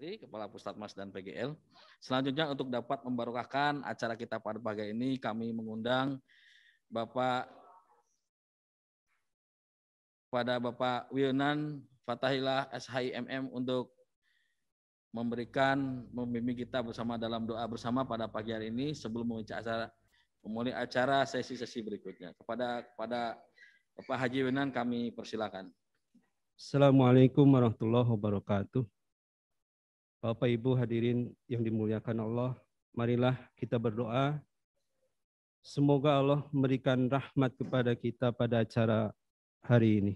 Lesti, Kepala Pusat Mas dan PGL. Selanjutnya untuk dapat membarokahkan acara kita pada pagi ini kami mengundang Bapak pada Bapak Wionan Fatahillah SHIMM untuk memberikan membimbing kita bersama dalam doa bersama pada pagi hari ini sebelum memulai acara memulai acara sesi-sesi berikutnya. Kepada kepada Bapak Haji Wenan kami persilakan. Assalamualaikum warahmatullahi wabarakatuh. Bapak Ibu hadirin yang dimuliakan Allah, marilah kita berdoa. Semoga Allah memberikan rahmat kepada kita pada acara hari ini.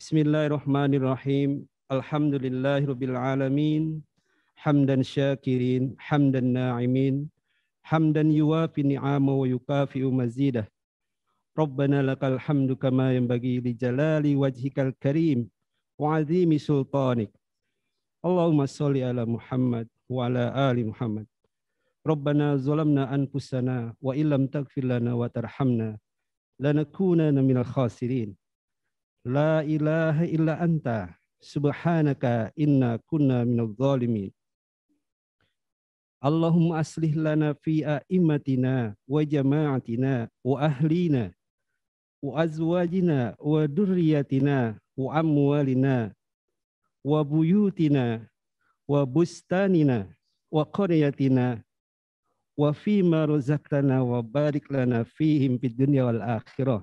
Bismillahirrahmanirrahim. Alhamdulillahirabbil alamin. Hamdan syakirin, hamdan na'imin. Hamdan yuwafi ni'ama wa yukafi mazidah. Rabbana lakal hamdu kama yanbaghi li jalali wajhikal karim wa azimi sultanik. Allahumma sholli ala Muhammad wa ala ali Muhammad. Rabbana zalamna anfusana wa illam taghfir lana wa tarhamna lanakunanna minal khasirin. La ilaha illa anta subhanaka inna kunna minal zalimin. Allahumma aslih lana fi a'immatina wa jama'atina wa ahlina wa azwajina wa durriyatina wa amwalina wa buyutina wa bustanina wa qaryatina wa fima razaqtana wa barik lana fihim fid dunya wal akhirah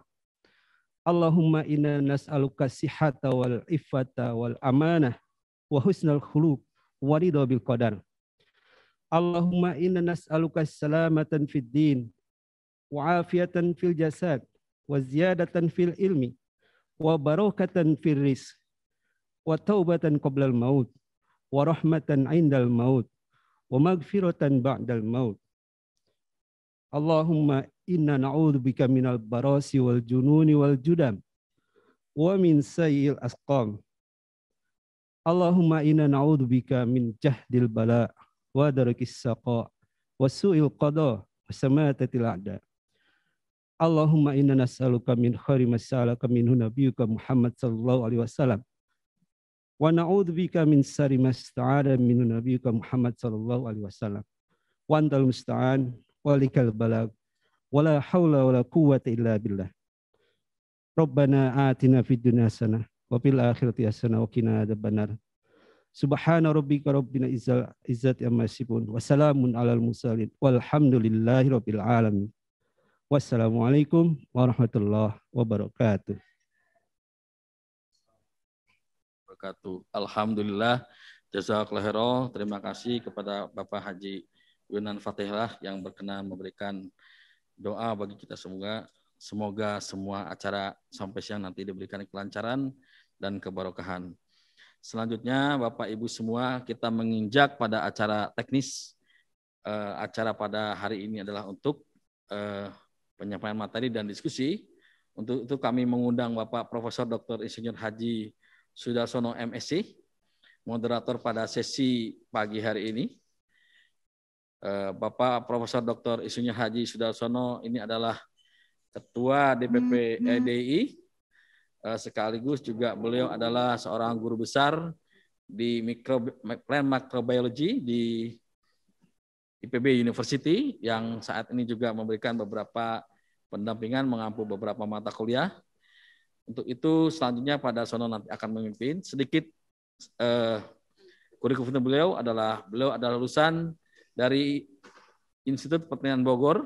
Allahumma inna nas'aluka sihhata wal iffata wal amanah wa husnal khuluq wa ridha bil qadar Allahumma inna nas'aluka salamatan fid din wa afiatan fil jasad wa ziyadatan fil ilmi wa barakatan fil rizq wa taubatan qoblal maut wa rahmatan indal maut wa magfiratan ba'dal maut Allahumma inna na'udzubika minal barasi wal jununi wal judam wa min sayyil asqam Allahumma inna na'udzubika min jahdil bala wa darakis saqa wa su'il qada wa samatatil a'da Allahumma inna nas'aluka min khairi masalaka minhu nabiyyuka Muhammad sallallahu alaihi wasallam Wa na'udzubika min syarri ma ista'ada min nabiyyika Muhammad sallallahu alaihi wasallam. Wa antal musta'an walikal balag wala haula wala quwwata illa billah. Rabbana atina fid dunya hasanah wa fil akhirati hasanah wa qina adzabannar. Subhana rabbika rabbil izzati amma yasifun wa salamun alal mursalin walhamdulillahi rabbil alamin. Wassalamualaikum warahmatullahi wabarakatuh. wabarakatuh. Alhamdulillah. Jazakallah khairan. Terima kasih kepada Bapak Haji Yunan Fatihlah yang berkenan memberikan doa bagi kita semua. Semoga semua acara sampai siang nanti diberikan kelancaran dan keberkahan. Selanjutnya Bapak Ibu semua kita menginjak pada acara teknis. Uh, acara pada hari ini adalah untuk uh, penyampaian materi dan diskusi. Untuk itu kami mengundang Bapak Profesor Dr. Insinyur Haji Sudarsono MSC, moderator pada sesi pagi hari ini. Eh, Bapak Profesor Dr. Isunya Haji Sudarsono ini adalah Ketua DPP mm-hmm. EDI, eh, sekaligus juga beliau adalah seorang guru besar di mikro, Plan microbiology di IPB University yang saat ini juga memberikan beberapa pendampingan mengampu beberapa mata kuliah untuk itu selanjutnya pada Sono nanti akan memimpin. Sedikit eh, kurikulum beliau adalah beliau adalah lulusan dari Institut Pertanian Bogor,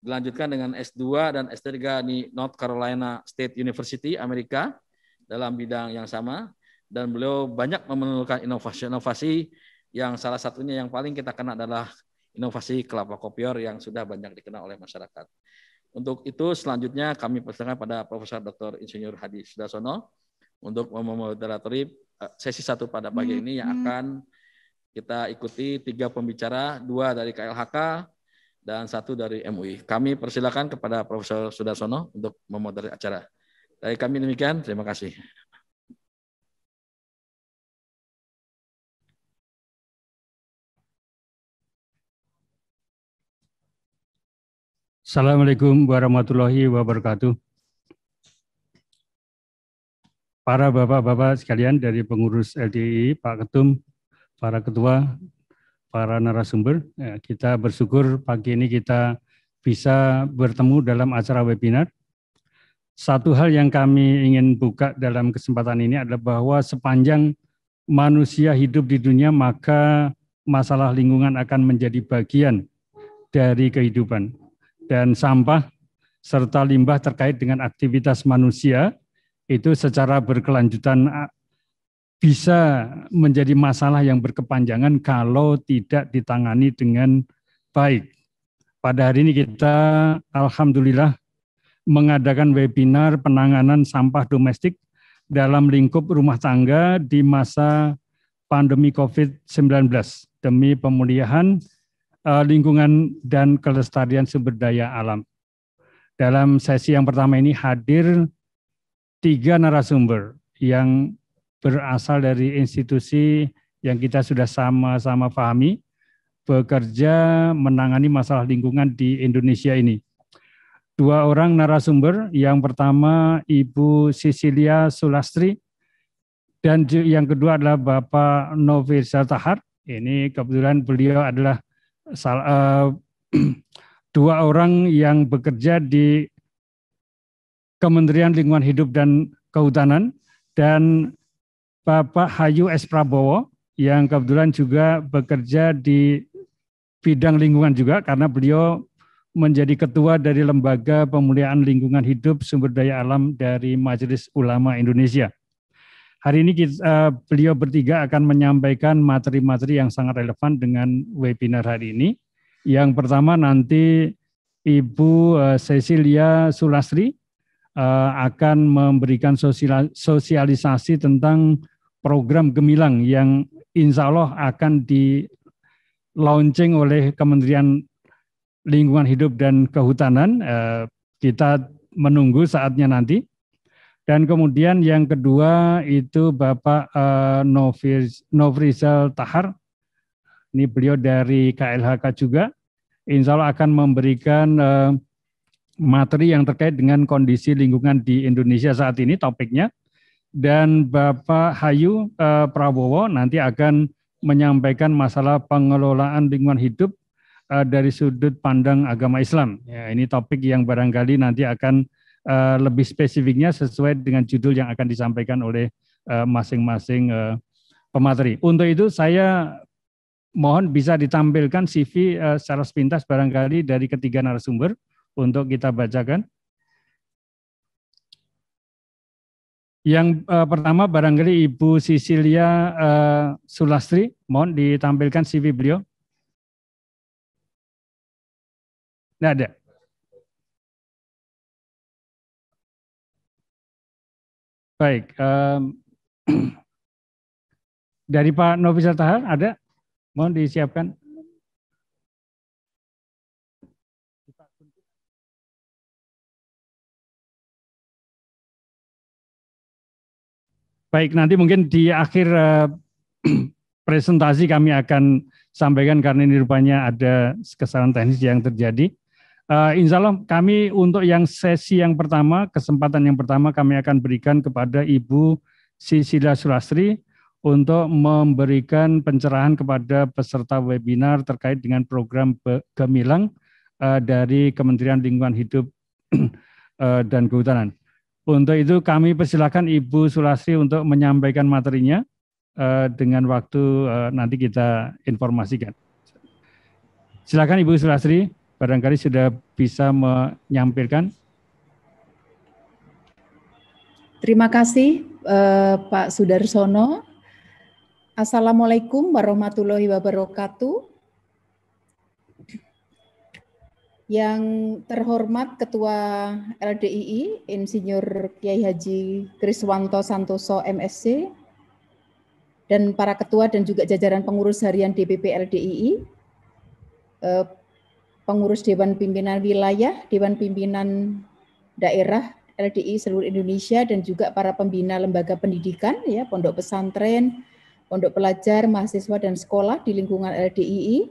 dilanjutkan dengan S2 dan S3 di North Carolina State University, Amerika, dalam bidang yang sama. Dan beliau banyak memerlukan inovasi-inovasi yang salah satunya yang paling kita kenal adalah inovasi kelapa kopior yang sudah banyak dikenal oleh masyarakat. Untuk itu selanjutnya kami persilakan pada Profesor Dr. Insinyur Hadi Sudasono untuk memoderatori eh, sesi satu pada pagi hmm, ini yang hmm. akan kita ikuti tiga pembicara, dua dari KLHK dan satu dari MUI. Kami persilakan kepada Profesor Sudarsono untuk memoderasi acara. Dari kami demikian, terima kasih. Assalamualaikum warahmatullahi wabarakatuh. Para bapak-bapak sekalian dari pengurus LDI, Pak Ketum, para ketua, para narasumber, ya, kita bersyukur pagi ini kita bisa bertemu dalam acara webinar. Satu hal yang kami ingin buka dalam kesempatan ini adalah bahwa sepanjang manusia hidup di dunia maka masalah lingkungan akan menjadi bagian dari kehidupan dan sampah serta limbah terkait dengan aktivitas manusia itu secara berkelanjutan bisa menjadi masalah yang berkepanjangan kalau tidak ditangani dengan baik. Pada hari ini kita alhamdulillah mengadakan webinar penanganan sampah domestik dalam lingkup rumah tangga di masa pandemi Covid-19 demi pemulihan Eh, lingkungan dan kelestarian sumber daya alam. Dalam sesi yang pertama ini hadir tiga narasumber yang berasal dari institusi yang kita sudah sama-sama pahami bekerja menangani masalah lingkungan di Indonesia ini. Dua orang narasumber, yang pertama Ibu Sisilia Sulastri dan yang kedua adalah Bapak Novir Tahar. Ini kebetulan beliau adalah salah, eh, uh, dua orang yang bekerja di Kementerian Lingkungan Hidup dan Kehutanan dan Bapak Hayu S. Prabowo yang kebetulan juga bekerja di bidang lingkungan juga karena beliau menjadi ketua dari Lembaga pemuliaan Lingkungan Hidup Sumber Daya Alam dari Majelis Ulama Indonesia. Hari ini kita, uh, beliau bertiga akan menyampaikan materi-materi yang sangat relevan dengan webinar hari ini. Yang pertama nanti Ibu uh, Cecilia Sulasri uh, eh, akan memberikan sosialisasi tentang program Gemilang yang insya Allah akan di launching oleh Kementerian Lingkungan Hidup dan Kehutanan. Uh, kita menunggu saatnya nanti. Dan kemudian yang kedua itu Bapak uh, Novrizal Tahar. Ini beliau dari KLHK juga. Insya Allah akan memberikan eh, materi yang terkait dengan kondisi lingkungan di Indonesia saat ini topiknya. Dan Bapak Hayu eh, Prabowo nanti akan menyampaikan masalah pengelolaan lingkungan hidup dari sudut pandang agama Islam. Ya, ini topik yang barangkali nanti akan Eh, lebih spesifiknya sesuai dengan judul yang akan disampaikan oleh eh, masing-masing eh, pemateri. Untuk itu saya mohon bisa ditampilkan CV secara sepintas barangkali dari ketiga narasumber untuk kita bacakan. Yang uh, pertama barangkali Ibu Sisilia uh, Sulastri, mohon ditampilkan CV beliau. Tidak ada. Baik. Um, dari Pak Novi Tahan ada? Mohon disiapkan. Baik, nanti mungkin di akhir eh, presentasi kami akan sampaikan karena ini rupanya ada kesalahan teknis yang terjadi. Uh, insya Allah kami untuk yang sesi yang pertama, kesempatan yang pertama kami akan berikan kepada Ibu Sisila Sulastri untuk memberikan pencerahan kepada peserta webinar terkait dengan program Gemilang uh, dari Kementerian Lingkungan Hidup uh, dan Kehutanan. Untuk itu kami persilakan Ibu Sulastri untuk menyampaikan materinya uh, dengan waktu uh, nanti kita informasikan. Silakan Ibu Sulastri barangkali sudah bisa menyampaikan. Terima kasih eh, Pak Sudarsono. Assalamualaikum warahmatullahi wabarakatuh. Yang terhormat Ketua LDII Insinyur Kiai Haji Kriswanto Santoso MSC dan para ketua dan juga jajaran pengurus harian DPP LDII, pengurus Dewan Pimpinan Wilayah, Dewan Pimpinan Daerah LDI seluruh Indonesia dan juga para pembina lembaga pendidikan ya, pondok pesantren, pondok pelajar, mahasiswa dan sekolah di lingkungan LDII.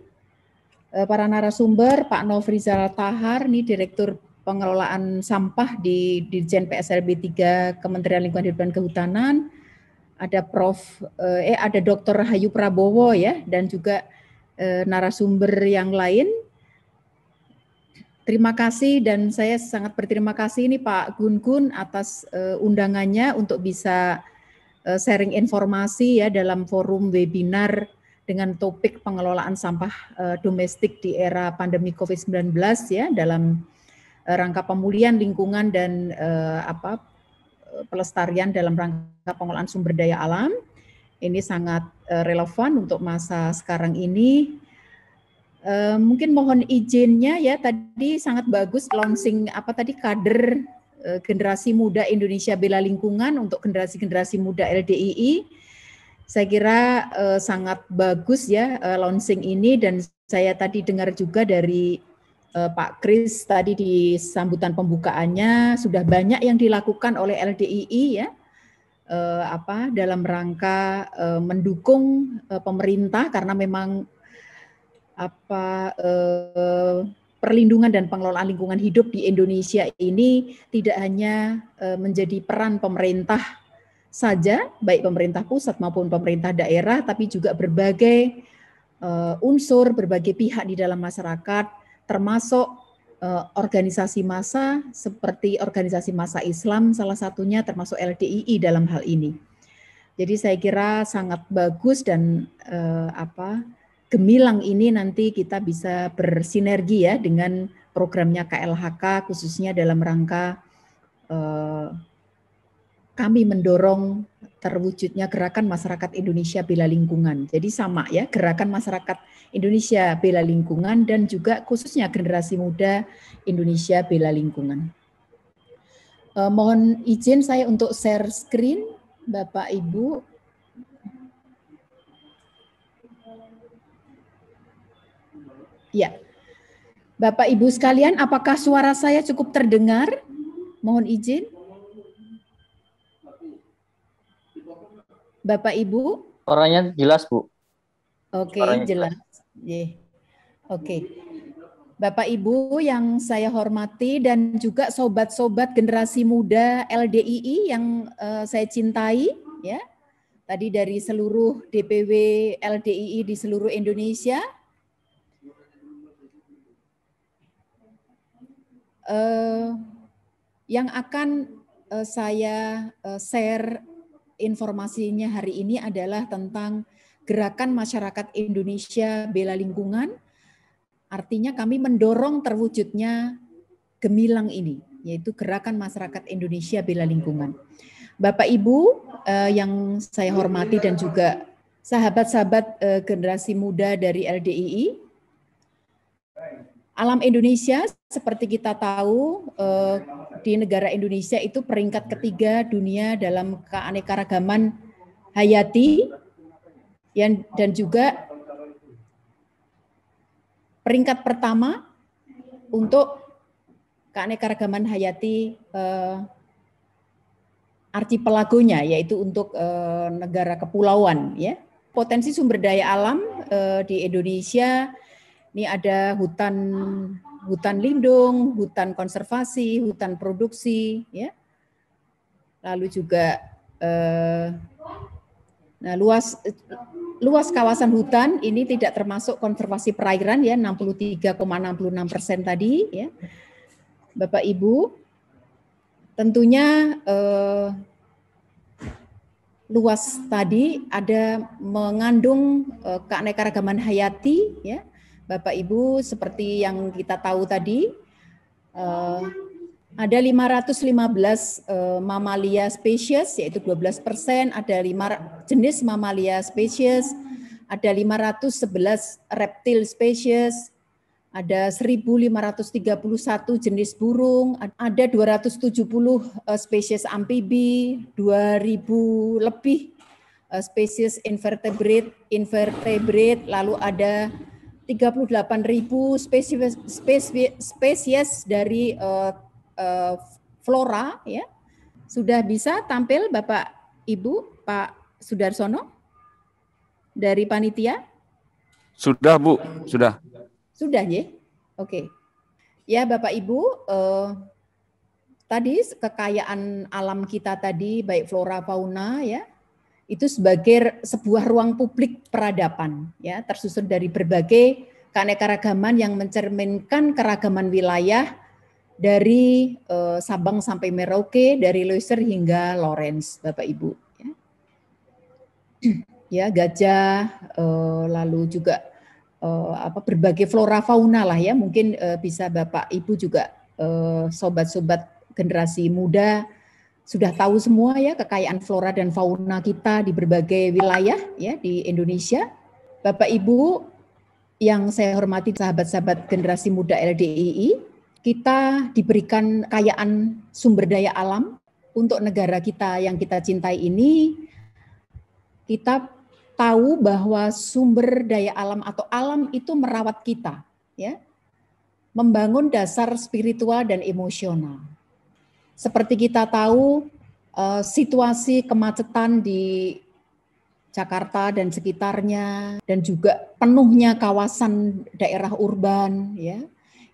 E, para narasumber, Pak Novrizal Tahar, ini Direktur Pengelolaan Sampah di Dirjen PSLB 3 Kementerian Lingkungan Hidup dan Kehutanan. Ada Prof e, eh ada Dr. Hayu Prabowo ya dan juga eh, narasumber yang lain Terima kasih dan saya sangat berterima kasih ini Pak Gun Gun atas uh, undangannya untuk bisa uh, sharing informasi ya dalam forum webinar dengan topik pengelolaan sampah uh, domestik di era pandemi COVID-19 ya dalam uh, rangka pemulihan lingkungan dan uh, apa pelestarian dalam rangka pengelolaan sumber daya alam. Ini sangat uh, relevan untuk masa sekarang ini Eh, mungkin mohon izinnya ya tadi sangat bagus launching apa tadi kader uh, generasi muda Indonesia bela lingkungan untuk generasi-generasi muda LDII. Saya kira uh, sangat bagus ya uh, launching ini dan saya tadi dengar juga dari uh, Pak Kris tadi di sambutan pembukaannya sudah banyak yang dilakukan oleh LDII ya uh, apa dalam rangka uh, mendukung uh, pemerintah karena memang apa eh, perlindungan dan pengelolaan lingkungan hidup di Indonesia ini tidak hanya eh, menjadi peran pemerintah saja, baik pemerintah pusat maupun pemerintah daerah, tapi juga berbagai eh, unsur, berbagai pihak di dalam masyarakat, termasuk eh, organisasi massa seperti organisasi massa Islam, salah satunya termasuk LDII dalam hal ini. Jadi saya kira sangat bagus dan eh, apa gemilang ini nanti kita bisa bersinergi ya dengan programnya KLHK khususnya dalam rangka eh, kami mendorong terwujudnya gerakan masyarakat Indonesia bela lingkungan. Jadi sama ya, gerakan masyarakat Indonesia bela lingkungan dan juga khususnya generasi muda Indonesia bela lingkungan. Eh, mohon izin saya untuk share screen Bapak Ibu Ya. Bapak Ibu sekalian, apakah suara saya cukup terdengar? Mohon izin. Bapak Ibu? Suaranya jelas, Bu. Oke, okay, jelas. jelas. Oke. Bapak Ibu yang saya hormati dan juga sobat-sobat generasi muda LDII yang uh, saya cintai ya. Tadi dari seluruh DPW LDII di seluruh Indonesia eh, yang akan eh, saya eh, share informasinya hari ini adalah tentang gerakan masyarakat Indonesia bela lingkungan. Artinya kami mendorong terwujudnya gemilang ini, yaitu gerakan masyarakat Indonesia bela lingkungan. Bapak Ibu eh, yang saya hormati dan juga sahabat-sahabat eh, generasi muda dari LDII, Alam Indonesia seperti kita tahu eh, di negara Indonesia itu peringkat ketiga dunia dalam keanekaragaman hayati dan juga peringkat pertama untuk keanekaragaman hayati eh, arti archipelagonya yaitu untuk eh, negara kepulauan ya. Potensi sumber daya alam di Indonesia ini ada hutan hutan lindung, hutan konservasi, hutan produksi, ya. Lalu juga eh, nah luas luas kawasan hutan ini tidak termasuk konservasi perairan ya 63,66 persen tadi ya. Bapak Ibu, tentunya eh, luas tadi ada mengandung eh, keanekaragaman hayati ya Bapak Ibu, seperti yang kita tahu tadi, eh, ada 515 eh, mamalia spesies, yaitu 12 persen, ada 5 jenis mamalia spesies, ada 511 reptil spesies, ada 1.531 jenis burung, ada 270 eh, spesies amfibi, 2.000 lebih spesies invertebrate, invertebrate, lalu ada 38.000 spesies, spesies, spesies dari uh, uh, flora ya. Sudah bisa tampil Bapak Ibu Pak Sudarsono dari panitia? Sudah Bu, sudah. Sudah ya. Oke. Okay. Ya Bapak Ibu, uh, tadi kekayaan alam kita tadi baik flora fauna ya itu sebagai sebuah ruang publik peradaban ya tersusun dari berbagai keanekaragaman yang mencerminkan keragaman wilayah dari eh, Sabang sampai Merauke, dari Loiser hingga Lawrence, Bapak Ibu. Ya, ya gajah, eh, lalu juga eh, apa berbagai flora fauna lah ya, mungkin eh, bisa Bapak Ibu juga eh, sobat-sobat eh, generasi muda sudah tahu semua ya kekayaan flora dan fauna kita di berbagai wilayah ya di Indonesia. Bapak Ibu yang saya hormati sahabat-sahabat generasi muda LDII, kita diberikan kekayaan sumber daya alam untuk negara kita yang kita cintai ini. Kita tahu bahwa sumber daya alam atau alam itu merawat kita ya. Membangun dasar spiritual dan emosional seperti kita tahu, eh, situasi kemacetan di Jakarta dan sekitarnya dan juga penuhnya kawasan daerah urban ya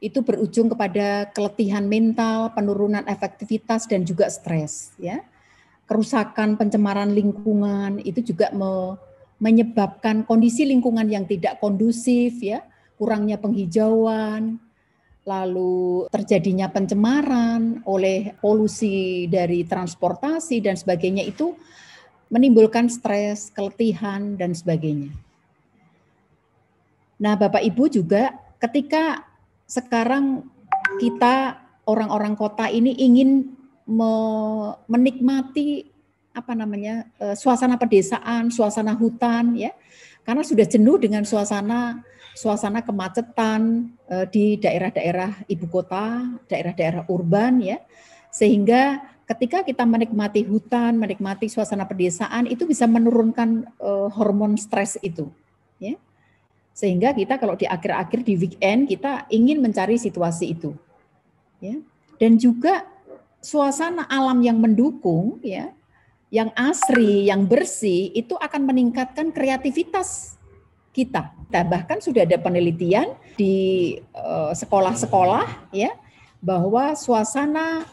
itu berujung kepada keletihan mental, penurunan efektivitas dan juga stres ya. Kerusakan pencemaran lingkungan itu juga me menyebabkan kondisi lingkungan yang tidak kondusif ya, kurangnya penghijauan, lalu terjadinya pencemaran oleh polusi dari transportasi dan sebagainya itu menimbulkan stres, keletihan dan sebagainya. Nah, Bapak Ibu juga ketika sekarang kita orang-orang kota ini ingin menikmati apa namanya eh, suasana pedesaan, suasana hutan ya, karena sudah jenuh dengan suasana suasana kemacetan eh, di daerah-daerah ibu kota, daerah-daerah urban ya. Sehingga ketika kita menikmati hutan, menikmati suasana pedesaan itu bisa menurunkan eh, hormon stres itu ya. Sehingga kita kalau di akhir-akhir di weekend kita ingin mencari situasi itu. Ya. Dan juga suasana alam yang mendukung ya, yang asri, yang bersih itu akan meningkatkan kreativitas kita Nah, bahkan sudah ada penelitian di eh, sekolah-sekolah ya bahwa suasana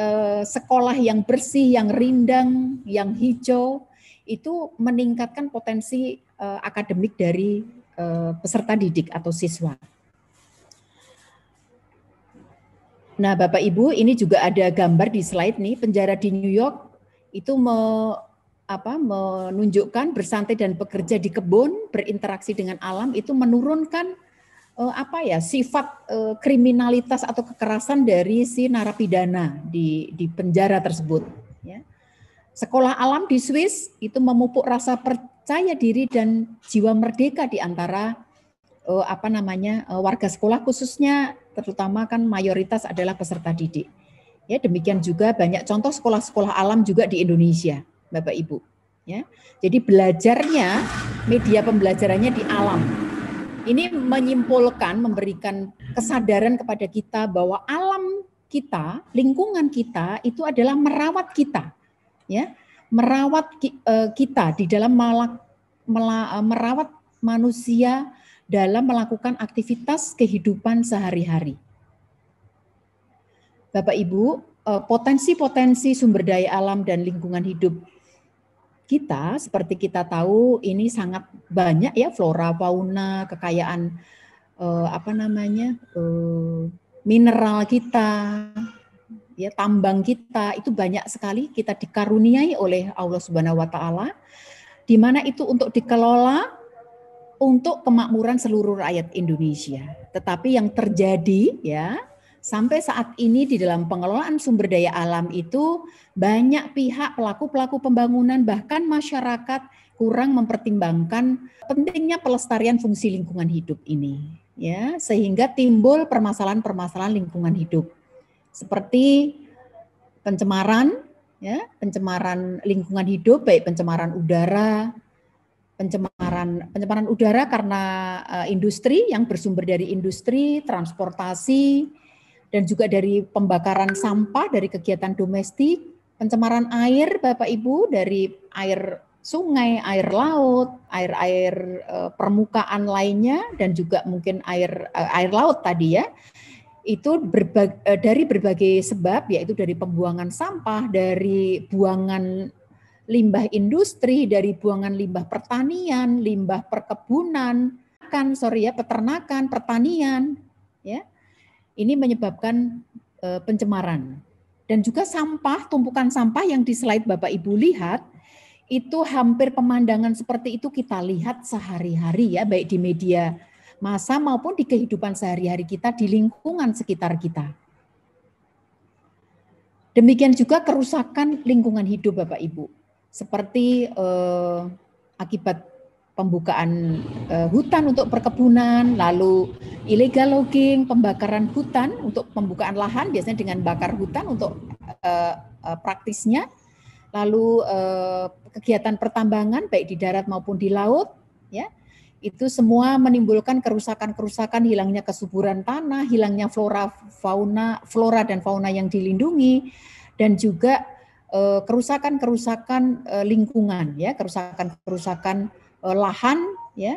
uh, sekolah yang bersih, yang rindang, yang hijau itu meningkatkan potensi uh, akademik dari uh, peserta didik atau siswa. Nah, Bapak Ibu, ini juga ada gambar di slide nih, penjara di New York itu me, apa menunjukkan bersantai dan bekerja di kebun, berinteraksi dengan alam itu menurunkan eh, apa ya sifat eh, kriminalitas atau kekerasan dari si narapidana di di penjara tersebut ya. Sekolah alam di Swiss itu memupuk rasa percaya diri dan jiwa merdeka di antara eh, apa namanya eh, warga sekolah khususnya terutama kan mayoritas adalah peserta didik. Ya, demikian juga banyak contoh sekolah-sekolah alam juga di Indonesia Bapak Ibu. Ya. Jadi belajarnya, media pembelajarannya di alam. Ini menyimpulkan, memberikan kesadaran kepada kita bahwa alam kita, lingkungan kita itu adalah merawat kita. Ya, merawat e, kita di dalam malak, e, merawat manusia dalam melakukan aktivitas kehidupan sehari-hari. Bapak Ibu, e, potensi-potensi sumber daya alam dan lingkungan hidup kita seperti kita tahu ini sangat banyak ya flora fauna kekayaan eh, apa namanya eh, mineral kita ya tambang kita itu banyak sekali kita dikaruniai oleh Allah Subhanahu wa taala di mana itu untuk dikelola untuk kemakmuran seluruh rakyat Indonesia. Tetapi yang terjadi ya sampai saat ini di dalam pengelolaan sumber daya alam itu banyak pihak pelaku-pelaku pembangunan bahkan masyarakat kurang mempertimbangkan pentingnya pelestarian fungsi lingkungan hidup ini ya sehingga timbul permasalahan-permasalahan lingkungan hidup seperti pencemaran ya pencemaran lingkungan hidup baik pencemaran udara pencemaran pencemaran udara karena uh, industri yang bersumber dari industri transportasi dan juga dari pembakaran sampah dari kegiatan domestik, pencemaran air Bapak Ibu dari air sungai, air laut, air-air eh, permukaan lainnya dan juga mungkin air eh, air laut tadi ya. Itu berbagai, eh, dari berbagai sebab yaitu dari pembuangan sampah, dari buangan limbah industri, dari buangan limbah pertanian, limbah perkebunan, kan sorry ya peternakan, pertanian ya ini menyebabkan eh, pencemaran. Dan juga sampah, tumpukan sampah yang di slide Bapak Ibu lihat, itu hampir pemandangan seperti itu kita lihat sehari-hari ya, baik di media masa maupun di kehidupan sehari-hari kita di lingkungan sekitar kita. Demikian juga kerusakan lingkungan hidup Bapak Ibu, seperti eh, akibat pembukaan uh, hutan untuk perkebunan, lalu illegal logging, pembakaran hutan untuk pembukaan lahan biasanya dengan bakar hutan untuk uh, uh, praktisnya, lalu uh, kegiatan pertambangan baik di darat maupun di laut, ya itu semua menimbulkan kerusakan-kerusakan hilangnya kesuburan tanah, hilangnya flora fauna flora dan fauna yang dilindungi dan juga kerusakan-kerusakan lingkungan ya, kerusakan-kerusakan Eh, lahan ya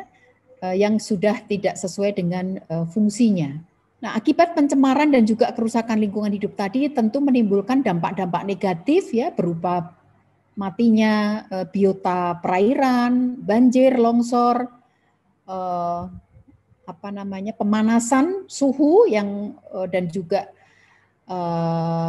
eh, yang sudah tidak sesuai dengan eh, fungsinya. Nah, akibat pencemaran dan juga kerusakan lingkungan hidup tadi tentu menimbulkan dampak-dampak negatif ya berupa matinya biota perairan, banjir, longsor, apa namanya pemanasan suhu yang dan juga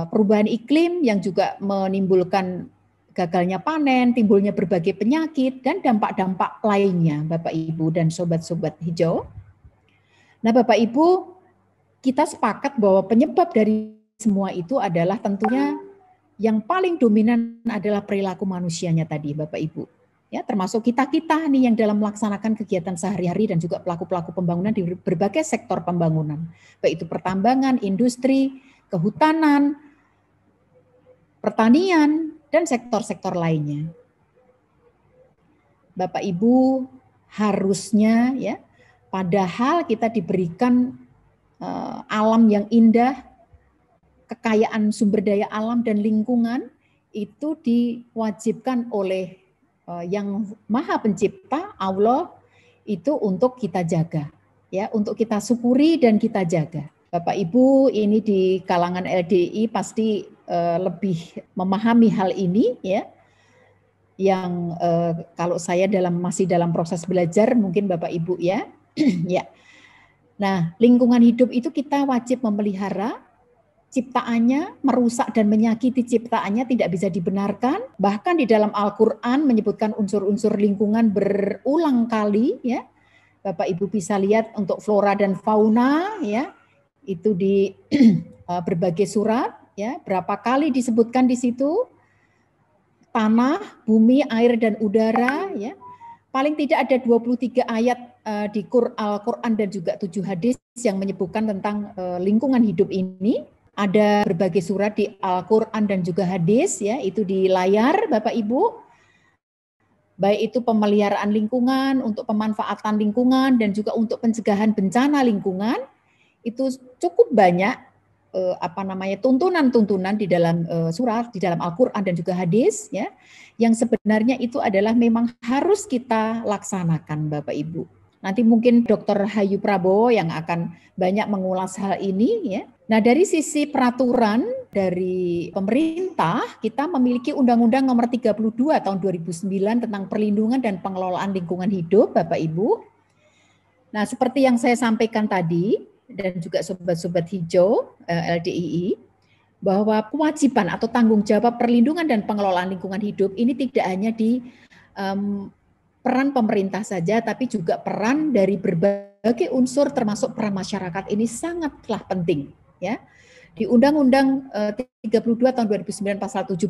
perubahan iklim yang juga menimbulkan gagalnya panen, timbulnya berbagai penyakit, dan dampak-dampak lainnya, Bapak Ibu dan sobat-sobat hijau. Nah, Bapak Ibu, kita sepakat bahwa penyebab dari semua itu adalah tentunya yang paling dominan adalah perilaku manusianya tadi, Bapak Ibu. Ya, termasuk kita-kita nih yang dalam melaksanakan kegiatan sehari-hari dan juga pelaku-pelaku pembangunan di berbagai sektor pembangunan, baik itu pertambangan, industri, kehutanan, pertanian, dan sektor-sektor lainnya. Bapak Ibu harusnya ya, padahal kita diberikan uh, alam yang indah, kekayaan sumber daya alam dan lingkungan itu diwajibkan oleh uh, yang Maha Pencipta Allah itu untuk kita jaga ya, untuk kita syukuri dan kita jaga. Bapak Ibu, ini di kalangan LDI pasti Eh, lebih memahami hal ini ya yang uh, kalau saya dalam masih dalam proses belajar mungkin Bapak Ibu ya ya nah lingkungan hidup itu kita wajib memelihara ciptaannya merusak dan menyakiti ciptaannya tidak bisa dibenarkan bahkan di dalam Al-Qur'an menyebutkan unsur-unsur lingkungan berulang kali ya Bapak Ibu bisa lihat untuk flora dan fauna ya itu di eh, berbagai surat ya berapa kali disebutkan di situ tanah, bumi, air dan udara ya. Paling tidak ada 23 ayat uh, di Al-Qur'an dan juga tujuh hadis yang menyebutkan tentang uh, lingkungan hidup ini. Ada berbagai surat di Al-Qur'an dan juga hadis ya, itu di layar Bapak Ibu. Baik itu pemeliharaan lingkungan, untuk pemanfaatan lingkungan dan juga untuk pencegahan bencana lingkungan. Itu cukup banyak Eh, apa namanya tuntunan-tuntunan di dalam eh, surat, di dalam Al-Qur'an dan juga hadis ya, yang sebenarnya itu adalah memang harus kita laksanakan Bapak Ibu. Nanti mungkin Dr. Hayu Prabowo yang akan banyak mengulas hal ini ya. Nah, dari sisi peraturan dari pemerintah, kita memiliki Undang-Undang Nomor 32 tahun 2009 tentang perlindungan dan pengelolaan lingkungan hidup, Bapak Ibu. Nah, seperti yang saya sampaikan tadi, dan juga sobat-sobat hijau eh, LDII bahwa kewajiban atau tanggung jawab perlindungan dan pengelolaan lingkungan hidup ini tidak hanya di um, peran pemerintah saja, tapi juga peran dari berbagai unsur termasuk peran masyarakat ini sangatlah penting. Ya, di Undang-Undang 32 eh, tahun 2009 pasal 70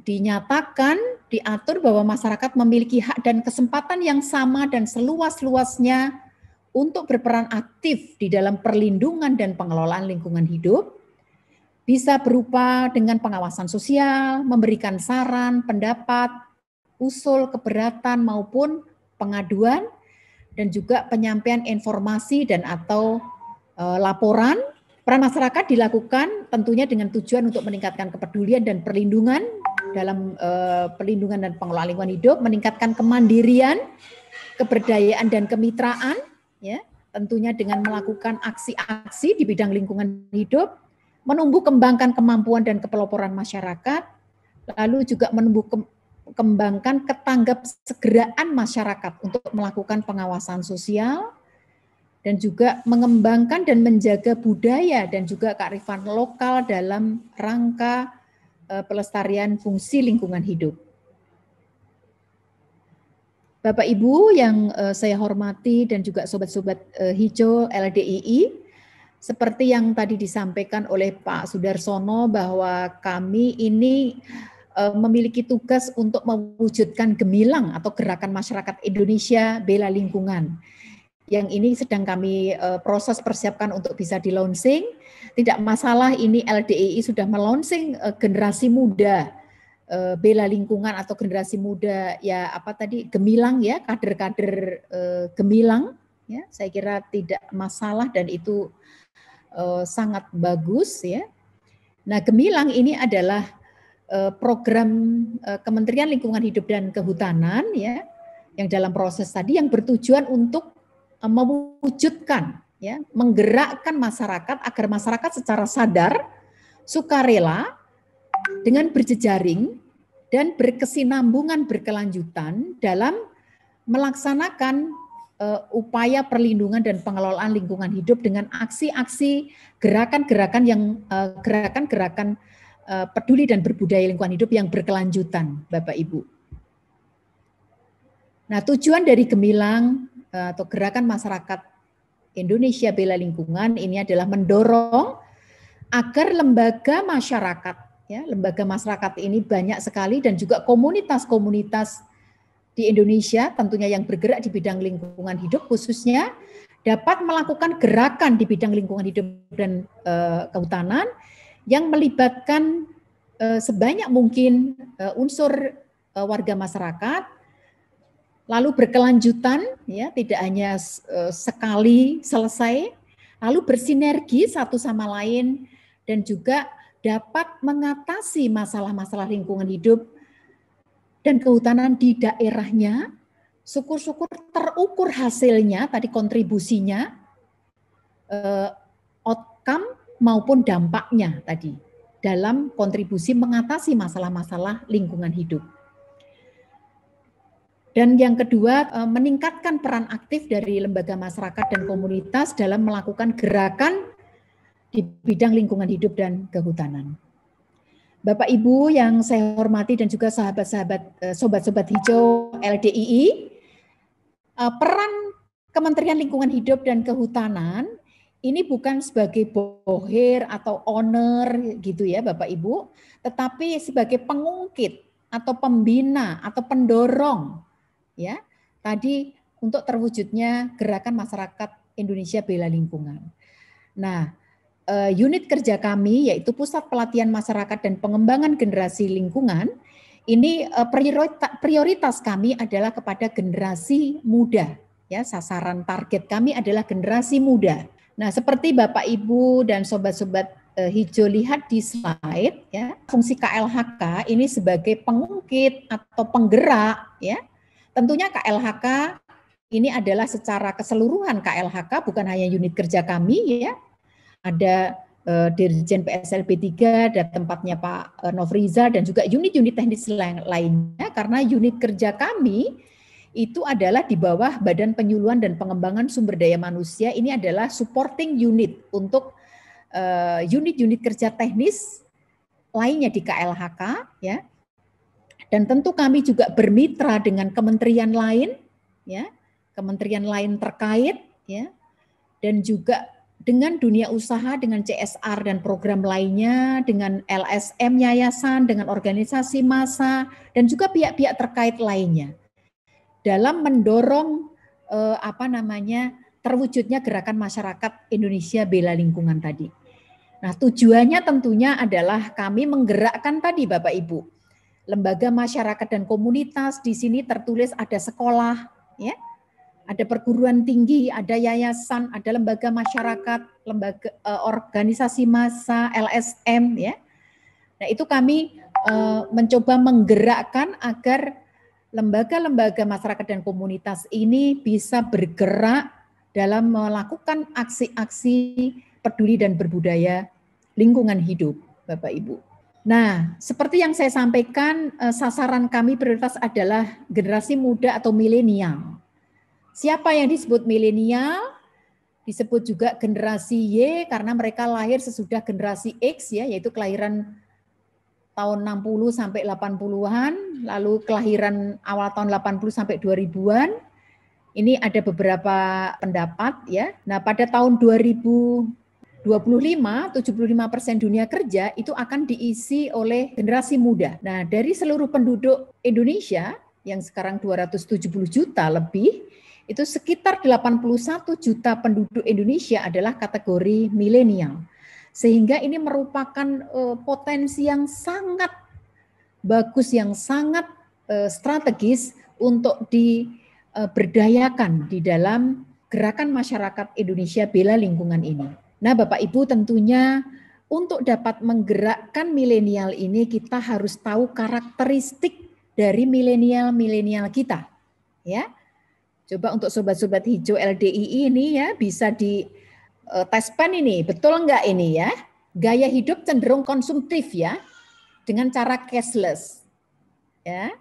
dinyatakan diatur bahwa masyarakat memiliki hak dan kesempatan yang sama dan seluas-luasnya untuk berperan aktif di dalam perlindungan dan pengelolaan lingkungan hidup, bisa berupa dengan pengawasan sosial, memberikan saran, pendapat, usul, keberatan maupun pengaduan, dan juga penyampaian informasi dan atau e, laporan. Peran masyarakat dilakukan tentunya dengan tujuan untuk meningkatkan kepedulian dan perlindungan dalam e, perlindungan dan pengelolaan lingkungan hidup, meningkatkan kemandirian, keberdayaan dan kemitraan, ya tentunya dengan melakukan aksi-aksi di bidang lingkungan hidup, menumbuh kembangkan kemampuan dan kepeloporan masyarakat, lalu juga menumbuh kembangkan ketanggap segeraan masyarakat untuk melakukan pengawasan sosial, dan juga mengembangkan dan menjaga budaya dan juga kearifan lokal dalam rangka eh, pelestarian fungsi lingkungan hidup. Bapak Ibu yang uh, saya hormati dan juga sobat-sobat uh, hijau LDII, seperti yang tadi disampaikan oleh Pak Sudarsono bahwa kami ini uh, memiliki tugas untuk mewujudkan gemilang atau gerakan masyarakat Indonesia bela lingkungan. Yang ini sedang kami uh, proses persiapkan untuk bisa di launching. Tidak masalah ini LDII sudah melaunching uh, generasi muda Eh, bela lingkungan atau generasi muda ya apa tadi gemilang ya kader-kader uh, gemilang ya saya kira tidak masalah dan itu uh, sangat bagus ya. Nah gemilang ini adalah uh, program uh, Kementerian Lingkungan Hidup dan Kehutanan ya yang dalam proses tadi yang bertujuan untuk uh, mewujudkan ya menggerakkan masyarakat agar masyarakat secara sadar sukarela dengan berjejaring dan berkesinambungan berkelanjutan dalam melaksanakan uh, upaya perlindungan dan pengelolaan lingkungan hidup dengan aksi-aksi gerakan-gerakan yang uh, gerakan-gerakan uh, peduli dan berbudaya lingkungan hidup yang berkelanjutan, Bapak Ibu. Nah, tujuan dari Gemilang uh, atau gerakan masyarakat Indonesia Bela Lingkungan ini adalah mendorong agar lembaga masyarakat ya lembaga masyarakat ini banyak sekali dan juga komunitas-komunitas di Indonesia tentunya yang bergerak di bidang lingkungan hidup khususnya dapat melakukan gerakan di bidang lingkungan hidup dan e, kehutanan yang melibatkan e, sebanyak mungkin e, unsur e, warga masyarakat lalu berkelanjutan ya tidak hanya e, sekali selesai lalu bersinergi satu sama lain dan juga dapat mengatasi masalah-masalah lingkungan hidup dan kehutanan di daerahnya, syukur-syukur terukur hasilnya, tadi kontribusinya, eh, outcome maupun dampaknya tadi dalam kontribusi mengatasi masalah-masalah lingkungan hidup. Dan yang kedua, eh, meningkatkan peran aktif dari lembaga masyarakat dan komunitas dalam melakukan gerakan di bidang lingkungan hidup dan kehutanan. Bapak Ibu yang saya hormati dan juga sahabat-sahabat eh, sobat-sobat hijau LDII, eh, peran Kementerian Lingkungan Hidup dan Kehutanan ini bukan sebagai bohir atau owner gitu ya Bapak Ibu, tetapi sebagai pengungkit atau pembina atau pendorong ya. Tadi untuk terwujudnya gerakan masyarakat Indonesia bela lingkungan. Nah, Eh, unit kerja kami yaitu Pusat Pelatihan Masyarakat dan Pengembangan Generasi Lingkungan ini eh, prioritas kami adalah kepada generasi muda ya sasaran target kami adalah generasi muda. Nah, seperti Bapak Ibu dan sobat-sobat eh, hijau lihat di slide ya, fungsi KLHK ini sebagai pengungkit atau penggerak ya. Tentunya KLHK ini adalah secara keseluruhan KLHK bukan hanya unit kerja kami ya, ada uh, Dirjen PSLB 3, ada tempatnya Pak uh, Novriza, dan juga unit-unit teknis lainnya, karena unit kerja kami itu adalah di bawah Badan Penyuluhan dan Pengembangan Sumber Daya Manusia, ini adalah supporting unit untuk eh, unit-unit uh, kerja teknis lainnya di KLHK, ya. Dan tentu kami juga bermitra dengan kementerian lain, ya, kementerian lain terkait, ya, dan juga dengan dunia usaha, dengan CSR dan program lainnya, dengan LSM yayasan, dengan organisasi massa, dan juga pihak-pihak terkait lainnya dalam mendorong eh, apa namanya terwujudnya gerakan masyarakat Indonesia bela lingkungan tadi. Nah tujuannya tentunya adalah kami menggerakkan tadi Bapak Ibu lembaga masyarakat dan komunitas di sini tertulis ada sekolah, ya ada perguruan tinggi, ada yayasan, ada lembaga masyarakat, lembaga eh, organisasi massa, LSM ya. Nah, itu kami eh, mencoba menggerakkan agar lembaga-lembaga masyarakat dan komunitas ini bisa bergerak dalam melakukan aksi-aksi peduli dan berbudaya lingkungan hidup, Bapak Ibu. Nah, seperti yang saya sampaikan, eh, sasaran kami prioritas adalah generasi muda atau milenial Siapa yang disebut milenial? Disebut juga generasi Y karena mereka lahir sesudah generasi X ya, yaitu kelahiran tahun 60 sampai 80-an, lalu kelahiran awal tahun 80 sampai 2000-an. Ini ada beberapa pendapat ya. Nah, pada tahun puluh 75 persen dunia kerja itu akan diisi oleh generasi muda. Nah, dari seluruh penduduk Indonesia yang sekarang 270 juta lebih, itu sekitar 81 juta penduduk Indonesia adalah kategori milenial. Sehingga ini merupakan eh, potensi yang sangat bagus, yang sangat eh, strategis untuk diberdayakan eh, di dalam gerakan masyarakat Indonesia bela lingkungan ini. Nah Bapak Ibu tentunya untuk dapat menggerakkan milenial ini kita harus tahu karakteristik dari milenial-milenial kita. Ya, Coba untuk sobat-sobat hijau LDI ini ya bisa di uh, eh, tespan ini, betul nggak ini ya? Gaya hidup cenderung konsumtif ya, dengan cara cashless. Ya,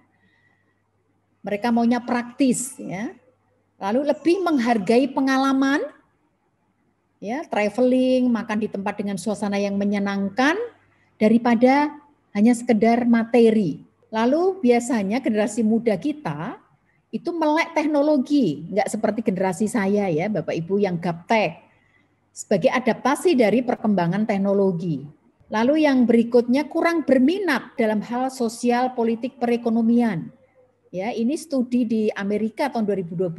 mereka maunya praktis ya. Lalu lebih menghargai pengalaman, ya traveling, makan di tempat dengan suasana yang menyenangkan daripada hanya sekedar materi. Lalu biasanya generasi muda kita itu melek teknologi, nggak seperti generasi saya ya, Bapak Ibu yang gaptek. Sebagai adaptasi dari perkembangan teknologi. Lalu yang berikutnya kurang berminat dalam hal sosial, politik, perekonomian. Ya, ini studi di Amerika tahun 2012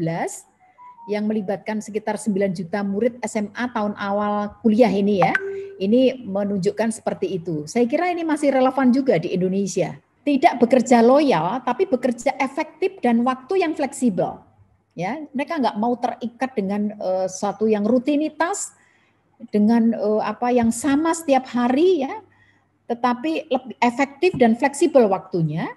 yang melibatkan sekitar 9 juta murid SMA tahun awal kuliah ini ya. Ini menunjukkan seperti itu. Saya kira ini masih relevan juga di Indonesia tidak bekerja loyal, tapi bekerja efektif dan waktu yang fleksibel. Ya, mereka nggak mau terikat dengan uh, eh, satu yang rutinitas, dengan uh, apa yang sama setiap hari ya, tetapi lebih efektif dan fleksibel waktunya,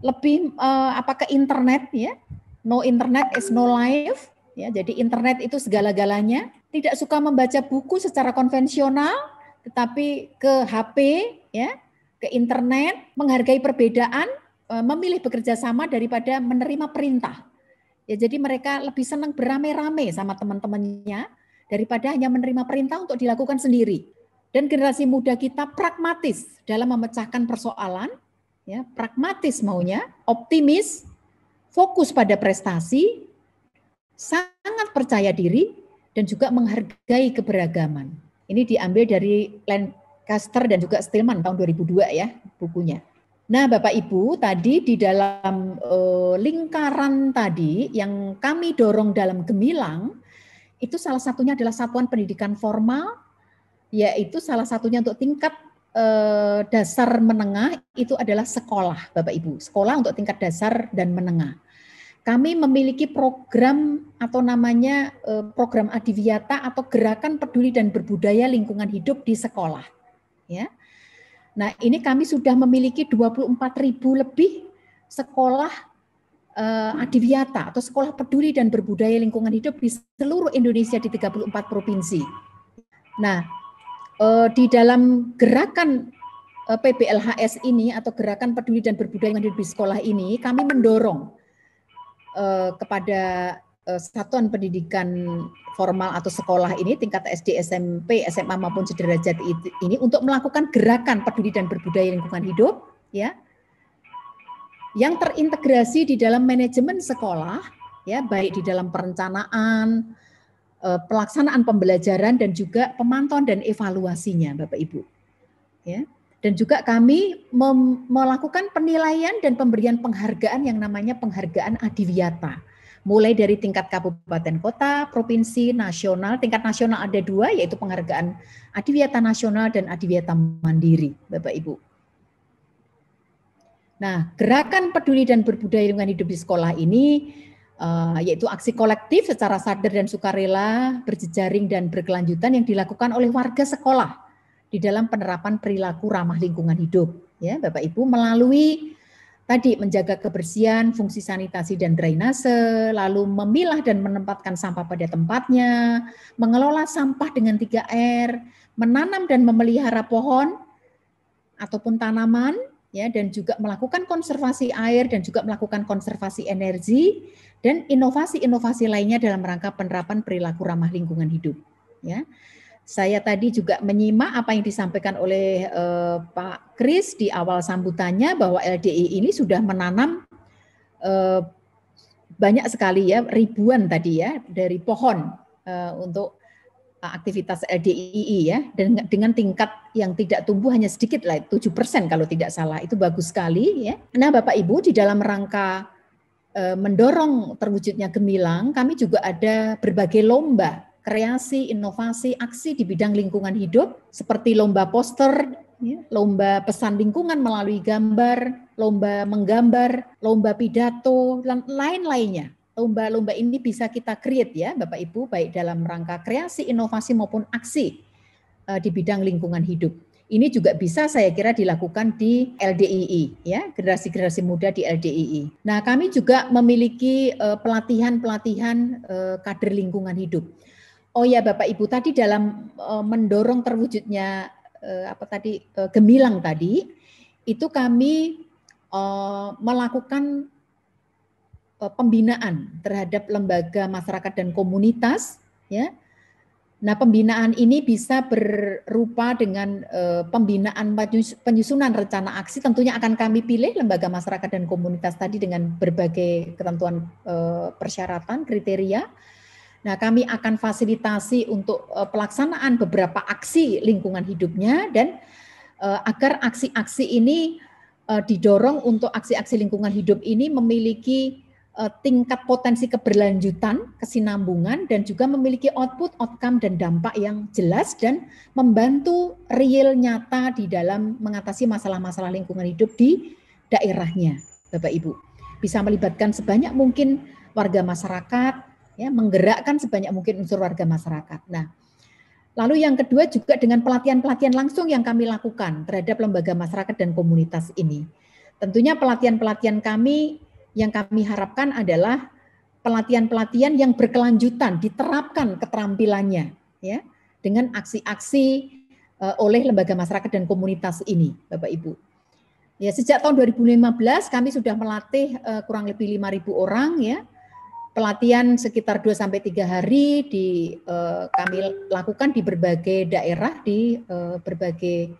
lebih uh, apa ke internet ya, no internet is no life ya, jadi internet itu segala-galanya. Tidak suka membaca buku secara konvensional, tetapi ke HP ya, ke internet, menghargai perbedaan, e, memilih bekerja sama daripada menerima perintah. Ya, jadi mereka lebih senang beramai-ramai sama teman-temannya daripada hanya menerima perintah untuk dilakukan sendiri. Dan generasi muda kita pragmatis dalam memecahkan persoalan, ya, pragmatis maunya, optimis, fokus pada prestasi, sangat percaya diri, dan juga menghargai keberagaman. Ini diambil dari Kaster dan juga Stillman tahun 2002 ya bukunya. Nah, Bapak Ibu, tadi di dalam uh, lingkaran tadi yang kami dorong dalam gemilang itu salah satunya adalah satuan pendidikan formal yaitu salah satunya untuk tingkat uh, dasar menengah itu adalah sekolah, Bapak Ibu. Sekolah untuk tingkat dasar dan menengah. Kami memiliki program atau namanya eh, program Adiwiata atau Gerakan Peduli dan Berbudaya Lingkungan Hidup di sekolah ya. Nah, ini kami sudah memiliki 24.000 lebih sekolah uh, adiwiyata atau sekolah peduli dan berbudaya lingkungan hidup di seluruh Indonesia di 34 provinsi. Nah, uh, di dalam gerakan uh, eh, PBLHS ini atau gerakan peduli dan berbudaya lingkungan hidup di sekolah ini, kami mendorong uh, kepada Eh, satuan pendidikan formal atau sekolah ini tingkat SD, SMP, SMA maupun sederajat ini untuk melakukan gerakan peduli dan berbudaya lingkungan hidup ya yang terintegrasi di dalam manajemen sekolah ya baik di dalam perencanaan eh, pelaksanaan pembelajaran dan juga pemantauan dan evaluasinya Bapak Ibu. Ya. Dan juga kami melakukan penilaian dan pemberian penghargaan yang namanya penghargaan adiwiyata mulai dari tingkat kabupaten kota, provinsi, nasional. Tingkat nasional ada dua, yaitu penghargaan Adiwiyata Nasional dan Adiwiyata Mandiri, Bapak Ibu. Nah, gerakan peduli dan berbudaya dengan hidup di sekolah ini eh, yaitu aksi kolektif secara sadar dan sukarela, berjejaring dan berkelanjutan yang dilakukan oleh warga sekolah di dalam penerapan perilaku ramah lingkungan hidup, ya Bapak Ibu melalui tadi menjaga kebersihan, fungsi sanitasi dan drainase, lalu memilah dan menempatkan sampah pada tempatnya, mengelola sampah dengan 3R, menanam dan memelihara pohon ataupun tanaman ya dan juga melakukan konservasi air dan juga melakukan konservasi energi dan inovasi-inovasi lainnya dalam rangka penerapan perilaku ramah lingkungan hidup ya. Saya tadi juga menyimak apa yang disampaikan oleh eh, Pak Kris di awal sambutannya bahwa LDI ini sudah menanam eh, banyak sekali ya ribuan tadi ya dari pohon eh, untuk aktivitas LDII ya dan dengan tingkat yang tidak tumbuh hanya sedikit lah tujuh persen kalau tidak salah itu bagus sekali ya. Nah Bapak Ibu di dalam rangka eh, mendorong terwujudnya gemilang, kami juga ada berbagai lomba kreasi, inovasi, aksi di bidang lingkungan hidup seperti lomba poster, ya, lomba pesan lingkungan melalui gambar, lomba menggambar, lomba pidato, dan lain-lainnya. Lomba-lomba ini bisa kita create ya Bapak Ibu baik dalam rangka kreasi, inovasi maupun aksi eh, di bidang lingkungan hidup. Ini juga bisa saya kira dilakukan di LDII ya, generasi-generasi muda di LDII. Nah, kami juga memiliki eh, pelatihan-pelatihan eh, kader lingkungan hidup Oh ya Bapak Ibu tadi dalam eh, mendorong terwujudnya eh, apa tadi uh, gemilang tadi itu kami melakukan pembinaan terhadap lembaga masyarakat dan komunitas ya. Nah, pembinaan ini bisa berupa dengan pembinaan penyusunan rencana aksi tentunya akan kami pilih lembaga masyarakat dan komunitas tadi dengan berbagai ketentuan uh, persyaratan kriteria Nah, kami akan fasilitasi untuk eh, pelaksanaan beberapa aksi lingkungan hidupnya dan eh, agar aksi-aksi ini eh, didorong untuk aksi-aksi lingkungan hidup ini memiliki tingkat potensi keberlanjutan, kesinambungan dan juga memiliki output, outcome dan dampak yang jelas dan membantu real nyata di dalam mengatasi masalah-masalah lingkungan hidup di daerahnya, Bapak Ibu. Bisa melibatkan sebanyak mungkin warga masyarakat, ya menggerakkan sebanyak mungkin unsur warga masyarakat. Nah, lalu yang kedua juga dengan pelatihan-pelatihan langsung yang kami lakukan terhadap lembaga masyarakat dan komunitas ini. Tentunya pelatihan-pelatihan kami yang kami harapkan adalah pelatihan-pelatihan yang berkelanjutan diterapkan keterampilannya ya dengan aksi-aksi e, oleh lembaga masyarakat dan komunitas ini Bapak Ibu. Ya sejak tahun 2015 kami sudah melatih e, kurang lebih 5000 orang ya pelatihan sekitar 2 sampai tiga hari di uh, kami lakukan di berbagai daerah di uh, berbagai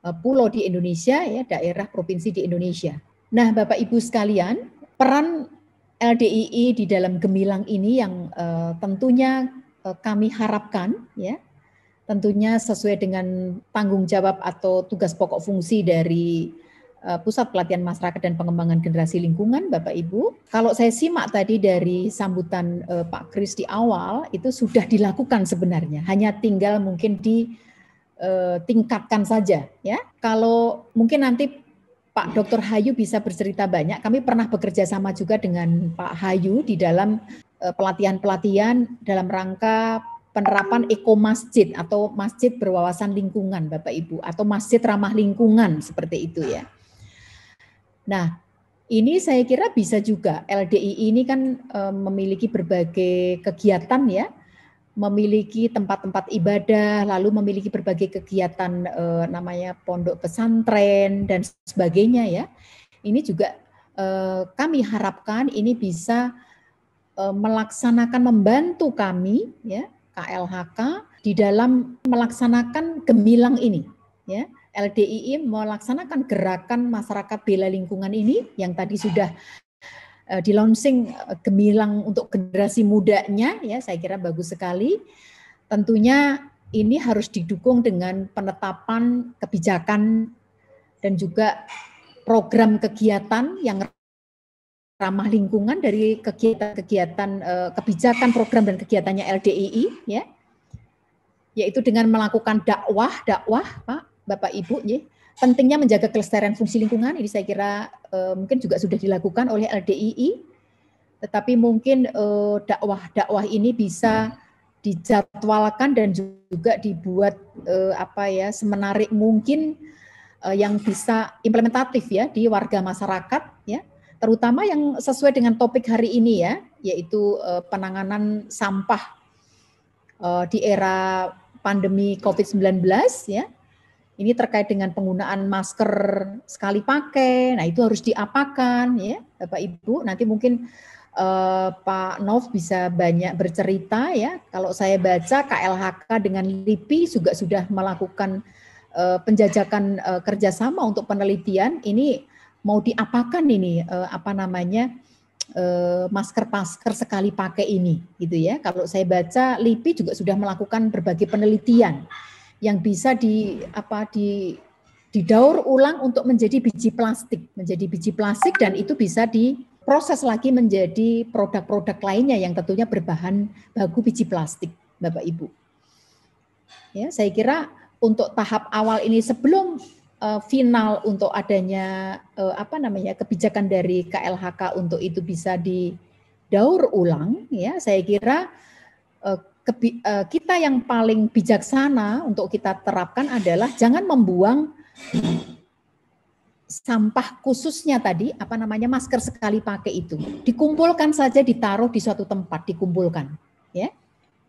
uh, pulau di Indonesia ya, daerah provinsi di Indonesia. Nah, Bapak Ibu sekalian, peran LDII di dalam gemilang ini yang uh, tentunya uh, kami harapkan ya tentunya sesuai dengan tanggung jawab atau tugas pokok fungsi dari Eh, Pusat Pelatihan Masyarakat dan Pengembangan Generasi Lingkungan, Bapak Ibu. Kalau saya simak tadi dari sambutan uh, Pak Kris di awal, itu sudah dilakukan sebenarnya, hanya tinggal mungkin ditingkatkan eh, saja, ya. Kalau mungkin nanti Pak Dr. Hayu bisa bercerita banyak. Kami pernah bekerja sama juga dengan Pak Hayu di dalam pelatihan-pelatihan dalam rangka penerapan eko masjid atau masjid berwawasan lingkungan Bapak Ibu atau masjid ramah lingkungan seperti itu ya. Nah, ini saya kira bisa juga LDI ini kan e, memiliki berbagai kegiatan ya, memiliki tempat-tempat ibadah, lalu memiliki berbagai kegiatan e, namanya pondok pesantren dan sebagainya ya. Ini juga e, kami harapkan ini bisa melaksanakan membantu kami ya KLHK di dalam melaksanakan gemilang ini ya LDII melaksanakan gerakan masyarakat bela lingkungan ini yang tadi sudah eh, di launching eh, gemilang untuk generasi mudanya ya saya kira bagus sekali. Tentunya ini harus didukung dengan penetapan kebijakan dan juga program kegiatan yang ramah lingkungan dari kegiatan-kegiatan eh, kebijakan program dan kegiatannya LDII ya yaitu dengan melakukan dakwah dakwah Pak Bapak Ibu ya, pentingnya menjaga kelestarian fungsi lingkungan ini saya kira eh, mungkin juga sudah dilakukan oleh LDII tetapi mungkin eh, dakwah-dakwah eh, ini bisa dijadwalkan dan juga dibuat eh, apa ya semenarik mungkin eh, yang bisa implementatif ya di warga masyarakat ya terutama yang sesuai dengan topik hari ini ya yaitu eh, penanganan sampah eh, di era pandemi Covid-19 ya ini terkait dengan penggunaan masker sekali pakai. Nah, itu harus diapakan ya, Bapak Ibu. Nanti mungkin eh, Pak Nov bisa banyak bercerita ya. Kalau saya baca KLHK dengan LIPI juga sudah melakukan eh, penjajakan eh, kerjasama untuk penelitian. Ini mau diapakan ini eh, apa namanya? Eh, masker-masker sekali pakai ini gitu ya. Kalau saya baca LIPI juga sudah melakukan berbagai penelitian yang bisa di apa di didaur ulang untuk menjadi biji plastik, menjadi biji plastik dan itu bisa diproses lagi menjadi produk-produk lainnya yang tentunya berbahan baku biji plastik, Bapak Ibu. Ya, saya kira untuk tahap awal ini sebelum uh, final untuk adanya uh, apa namanya kebijakan dari KLHK untuk itu bisa didaur ulang, ya saya kira uh, Eh, kita yang paling bijaksana untuk kita terapkan adalah jangan membuang sampah khususnya tadi apa namanya masker sekali pakai itu dikumpulkan saja ditaruh di suatu tempat dikumpulkan ya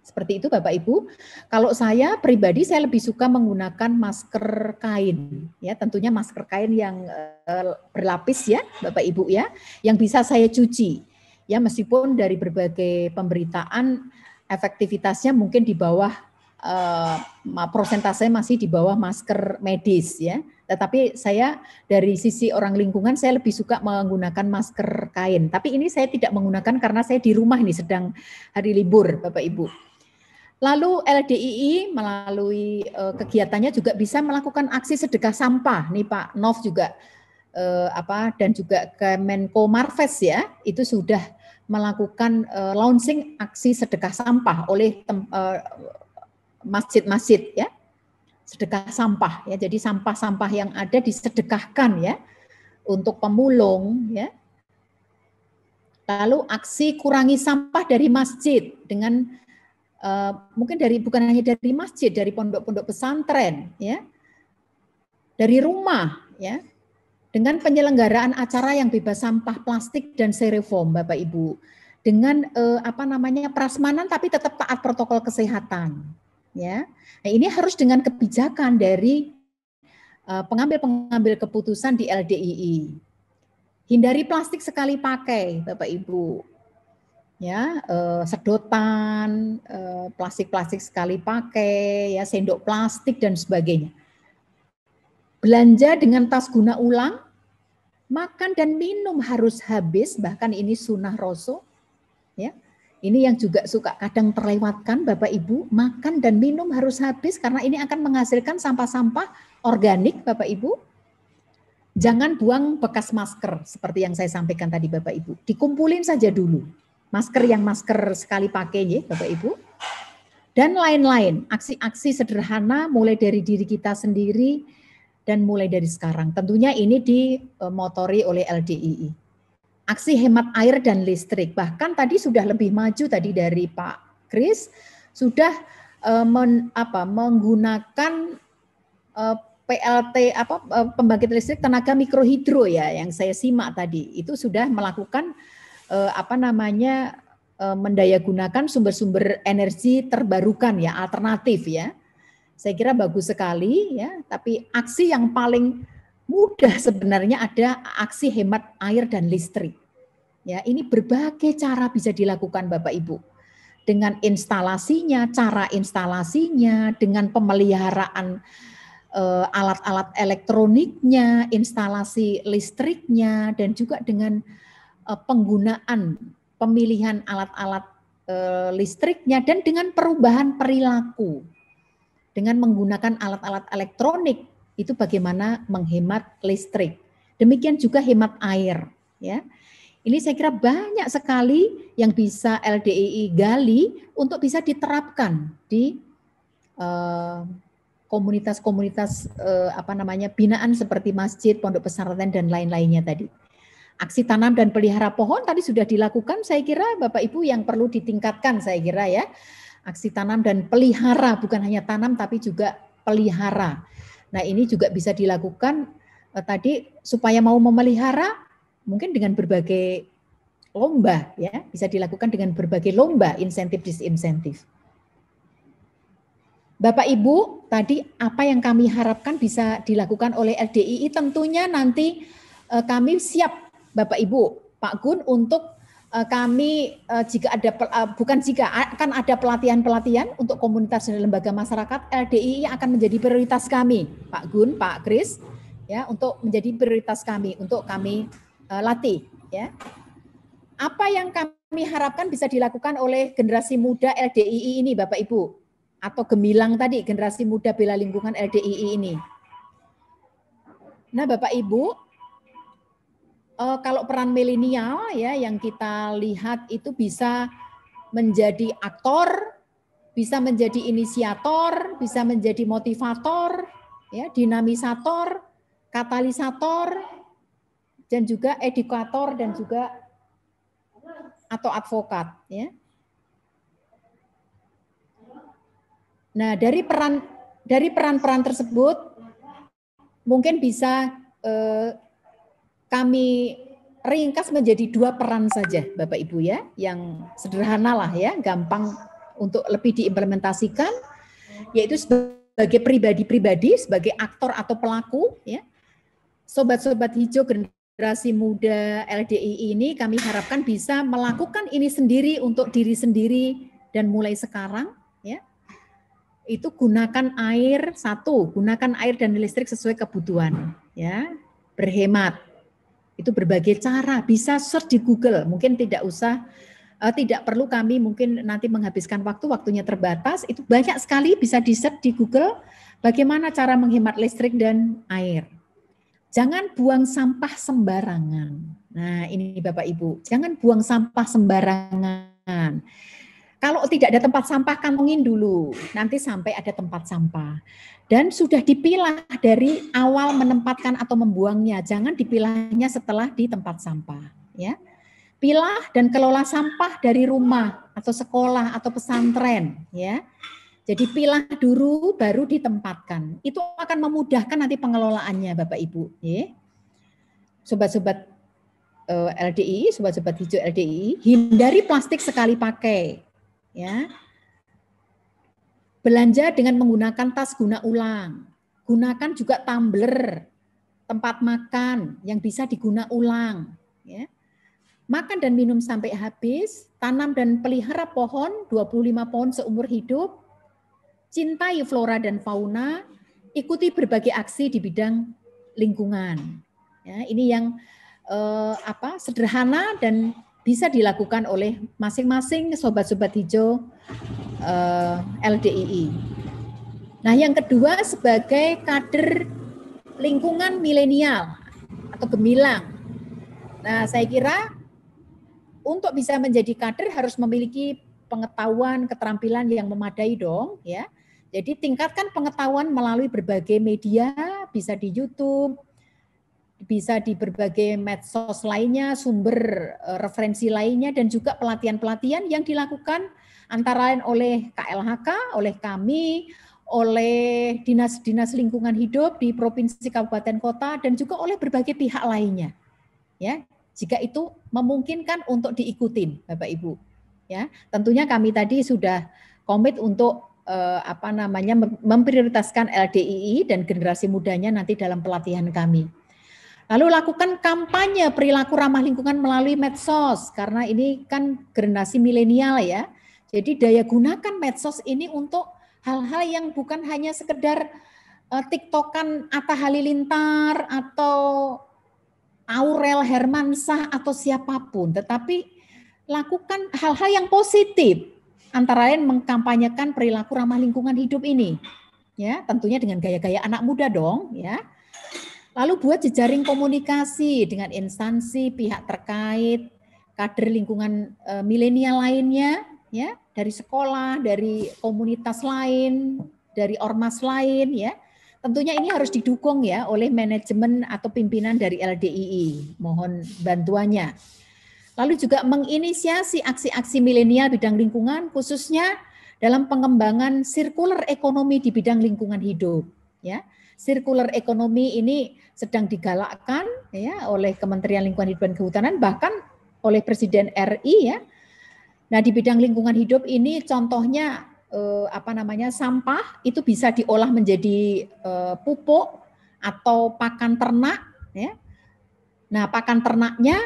seperti itu Bapak Ibu kalau saya pribadi saya lebih suka menggunakan masker kain ya tentunya masker kain yang eh, berlapis ya Bapak Ibu ya yang bisa saya cuci ya meskipun dari berbagai pemberitaan efektivitasnya mungkin di bawah uh, eh, prosentase masih di bawah masker medis ya. Tetapi saya dari sisi orang lingkungan saya lebih suka menggunakan masker kain. Tapi ini saya tidak menggunakan karena saya di rumah ini sedang hari libur Bapak Ibu. Lalu LDII melalui uh, kegiatannya juga bisa melakukan aksi sedekah sampah. Nih Pak Nov juga eh, apa dan juga Kemenko Marves ya itu sudah melakukan eh, launching aksi sedekah sampah oleh eh, masjid-masjid eh, ya sedekah sampah ya jadi sampah-sampah yang ada disedekahkan ya untuk pemulung ya lalu aksi kurangi sampah dari masjid dengan uh, mungkin dari bukan hanya dari masjid dari pondok-pondok pesantren ya dari rumah ya dengan penyelenggaraan acara yang bebas sampah plastik dan styrofoam Bapak Ibu dengan eh, apa namanya prasmanan tapi tetap taat protokol kesehatan ya nah, ini harus dengan kebijakan dari eh, pengambil pengambil pengambil keputusan di LDII hindari plastik sekali pakai Bapak Ibu ya eh, sedotan eh, plastik-plastik sekali pakai ya sendok plastik dan sebagainya belanja dengan tas guna ulang, makan dan minum harus habis, bahkan ini sunnah rasul. Ya, ini yang juga suka kadang terlewatkan Bapak Ibu, makan dan minum harus habis karena ini akan menghasilkan sampah-sampah organik Bapak Ibu. Jangan buang bekas masker seperti yang saya sampaikan tadi Bapak Ibu. Dikumpulin saja dulu. Masker yang masker sekali pakai ya Bapak Ibu. Dan lain-lain, aksi-aksi sederhana mulai dari diri kita sendiri dan mulai dari sekarang. Tentunya ini dimotori oleh LDII. Aksi hemat air dan listrik, bahkan tadi sudah lebih maju tadi dari Pak Kris, sudah e, men, apa, menggunakan e, PLT apa e, pembangkit listrik tenaga mikrohidro ya yang saya simak tadi itu sudah melakukan apa namanya mendayagunakan sumber-sumber energi terbarukan ya alternatif ya saya kira bagus sekali ya, tapi aksi yang paling mudah sebenarnya ada aksi hemat air dan listrik. Ya, ini berbagai cara bisa dilakukan Bapak Ibu. Dengan instalasinya, cara instalasinya, dengan pemeliharaan eh, alat-alat uh, elektroniknya, instalasi listriknya dan juga dengan uh, penggunaan pemilihan alat-alat eh, listriknya dan dengan perubahan perilaku dengan menggunakan alat-alat elektronik itu bagaimana menghemat listrik. Demikian juga hemat air, ya. Ini saya kira banyak sekali yang bisa LDII gali untuk bisa diterapkan di komunitas eh, komunitas-komunitas uh, apa namanya binaan seperti masjid, pondok pesantren dan lain-lainnya tadi. Aksi tanam dan pelihara pohon tadi sudah dilakukan, saya kira Bapak Ibu yang perlu ditingkatkan saya kira ya aksi tanam dan pelihara bukan hanya tanam tapi juga pelihara. Nah, ini juga bisa dilakukan eh, tadi supaya mau memelihara mungkin dengan berbagai lomba ya, bisa dilakukan dengan berbagai lomba insentif disinsentif. Bapak Ibu, tadi apa yang kami harapkan bisa dilakukan oleh LDII tentunya nanti eh, kami siap Bapak Ibu, Pak Gun untuk Eh, kami eh, jika ada eh, bukan jika akan ada pelatihan-pelatihan untuk komunitas dan lembaga masyarakat LDI yang akan menjadi prioritas kami, Pak Gun, Pak Kris, ya untuk menjadi prioritas kami untuk kami latih, ya. Apa yang kami harapkan bisa dilakukan oleh generasi muda LDII ini, Bapak Ibu, atau gemilang tadi generasi muda bela lingkungan LDII ini. Nah, Bapak Ibu, uh, kalau peran milenial ya yang kita lihat itu bisa menjadi aktor, bisa menjadi inisiator, bisa menjadi motivator, ya, dinamisator, katalisator, dan juga edukator dan juga atau advokat, ya. Nah, dari peran dari peran-peran tersebut mungkin bisa eh, kami ringkas menjadi dua peran saja Bapak Ibu ya, yang sederhana lah ya, gampang untuk lebih diimplementasikan, yaitu sebagai pribadi-pribadi, sebagai aktor atau pelaku ya. Sobat-sobat hijau generasi muda LDI ini kami harapkan bisa melakukan ini sendiri untuk diri sendiri dan mulai sekarang ya. Itu gunakan air satu, gunakan air dan listrik sesuai kebutuhan ya, berhemat itu berbagai cara bisa search di Google mungkin tidak usah uh, tidak perlu kami mungkin nanti menghabiskan waktu waktunya terbatas itu banyak sekali bisa di search di Google bagaimana cara menghemat listrik dan air jangan buang sampah sembarangan nah ini Bapak Ibu jangan buang sampah sembarangan kalau tidak ada tempat sampah, kantongin dulu. Nanti sampai ada tempat sampah. Dan sudah dipilah dari awal menempatkan atau membuangnya. Jangan dipilahnya setelah di tempat sampah. Ya, pilah dan kelola sampah dari rumah atau sekolah atau pesantren. Ya, jadi pilah dulu baru ditempatkan. Itu akan memudahkan nanti pengelolaannya, Bapak Ibu. Ya. Sobat-sobat eh, LDI, sobat-sobat hijau LDI, hindari plastik sekali pakai. Ya. Belanja dengan menggunakan tas guna ulang. Gunakan juga tumbler, tempat makan yang bisa diguna ulang. Ya. Makan dan minum sampai habis, tanam dan pelihara pohon 25 pohon seumur hidup, cintai flora dan fauna, ikuti berbagai aksi di bidang lingkungan. Ya, ini yang eh, apa sederhana dan bisa dilakukan oleh masing-masing sobat-sobat hijau eh, LDII. Nah, yang kedua sebagai kader lingkungan milenial atau gemilang. Nah, saya kira untuk bisa menjadi kader harus memiliki pengetahuan, keterampilan yang memadai dong, ya. Jadi tingkatkan pengetahuan melalui berbagai media, bisa di YouTube, bisa di berbagai medsos lainnya, sumber eh, referensi lainnya, dan juga pelatihan-pelatihan yang dilakukan antara lain oleh KLHK, oleh kami, oleh dinas-dinas lingkungan hidup di provinsi kabupaten kota, dan juga oleh berbagai pihak lainnya. Ya, jika itu memungkinkan untuk diikutin, Bapak Ibu. Ya, tentunya kami tadi sudah komit untuk eh, apa namanya memprioritaskan LDII dan generasi mudanya nanti dalam pelatihan kami. Lalu lakukan kampanye perilaku ramah lingkungan melalui medsos karena ini kan generasi milenial ya. Jadi daya gunakan medsos ini untuk hal-hal yang bukan hanya sekedar uh, tiktokan atau Halilintar atau Aurel hermansah atau siapapun, tetapi lakukan hal-hal yang positif antara lain mengkampanyekan perilaku ramah lingkungan hidup ini. Ya, tentunya dengan gaya-gaya anak muda dong, ya Lalu buat jejaring komunikasi dengan instansi pihak terkait, kader lingkungan e, milenial lainnya, ya dari sekolah, dari komunitas lain, dari ormas lain, ya. Tentunya ini harus didukung ya oleh manajemen atau pimpinan dari LDII. Mohon bantuannya. Lalu juga menginisiasi aksi-aksi milenial bidang lingkungan khususnya dalam pengembangan sirkular ekonomi di bidang lingkungan hidup ya. Circular economy ini sedang digalakkan ya oleh Kementerian Lingkungan Hidup dan Kehutanan bahkan oleh Presiden RI ya. Nah, di bidang lingkungan hidup ini contohnya eh, apa namanya? sampah itu bisa diolah menjadi eh, pupuk atau pakan ternak ya. Nah, pakan ternaknya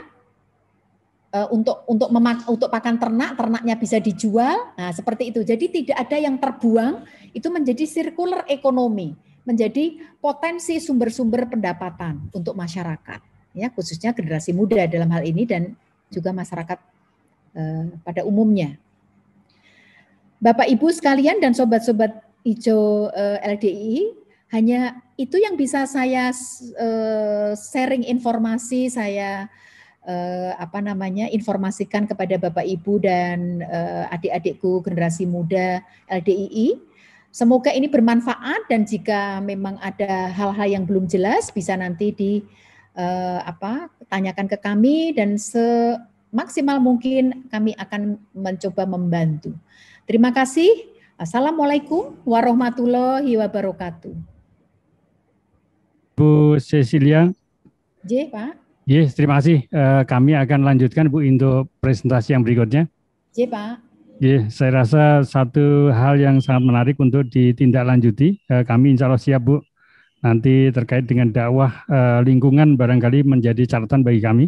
eh, untuk untuk memak, untuk pakan ternak, ternaknya bisa dijual. Nah, seperti itu. Jadi tidak ada yang terbuang, itu menjadi sirkuler ekonomi menjadi potensi sumber-sumber pendapatan untuk masyarakat, ya khususnya generasi muda dalam hal ini dan juga masyarakat eh, pada umumnya. Bapak Ibu sekalian dan sobat-sobat hijau eh, LDII, hanya itu yang bisa saya eh, sharing informasi saya eh, apa namanya informasikan kepada Bapak Ibu dan eh, adik-adikku generasi muda LDII Semoga ini bermanfaat dan jika memang ada hal-hal yang belum jelas bisa nanti di eh, apa tanyakan ke kami dan semaksimal mungkin kami akan mencoba membantu. Terima kasih. Assalamualaikum warahmatullahi wabarakatuh. Bu Cecilia. J, Pak. Yes, terima kasih. Eh, kami akan lanjutkan Bu Indo presentasi yang berikutnya. J, Pak. Ya, saya rasa satu hal yang sangat menarik untuk ditindaklanjuti. Eh, kami insya Allah siap, Bu. Nanti terkait dengan dakwah eh, lingkungan barangkali menjadi catatan bagi kami.